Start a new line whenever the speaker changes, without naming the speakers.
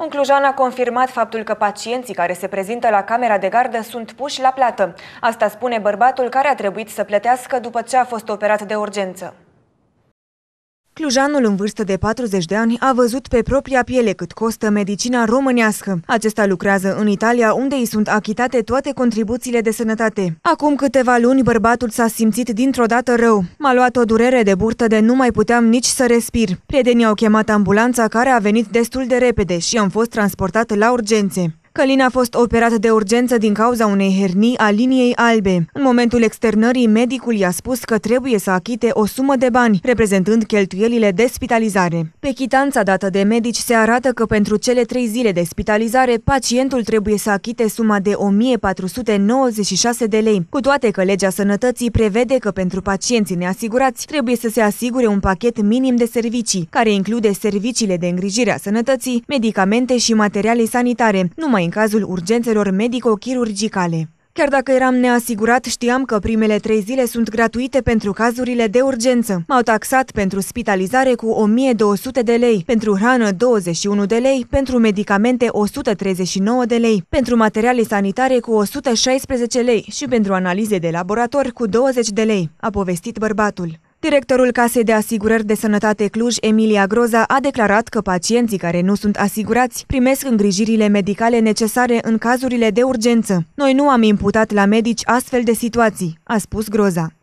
În clujan a confirmat faptul că pacienții care se prezintă la camera de gardă sunt puși la plată. Asta spune bărbatul care a trebuit să plătească după ce a fost operat de urgență. Clujanul în vârstă de 40 de ani a văzut pe propria piele cât costă medicina românească. Acesta lucrează în Italia, unde îi sunt achitate toate contribuțiile de sănătate. Acum câteva luni, bărbatul s-a simțit dintr-o dată rău. M-a luat o durere de burtă de nu mai puteam nici să respir. Prietenii au chemat ambulanța care a venit destul de repede și am fost transportat la urgențe. Călin a fost operat de urgență din cauza unei hernii a liniei albe. În momentul externării, medicul i-a spus că trebuie să achite o sumă de bani, reprezentând cheltuielile de spitalizare. Pe chitanța dată de medici se arată că pentru cele trei zile de spitalizare, pacientul trebuie să achite suma de 1496 de lei, cu toate că legea sănătății prevede că pentru pacienții neasigurați trebuie să se asigure un pachet minim de servicii, care include serviciile de îngrijire a sănătății, medicamente și materiale sanitare, numai în cazul urgențelor medico-chirurgicale. Chiar dacă eram neasigurat, știam că primele trei zile sunt gratuite pentru cazurile de urgență. M-au taxat pentru spitalizare cu 1200 de lei, pentru hrană 21 de lei, pentru medicamente 139 de lei, pentru materiale sanitare cu 116 lei și pentru analize de laborator cu 20 de lei, a povestit bărbatul. Directorul Casei de Asigurări de Sănătate Cluj, Emilia Groza, a declarat că pacienții care nu sunt asigurați primesc îngrijirile medicale necesare în cazurile de urgență. Noi nu am imputat la medici astfel de situații, a spus Groza.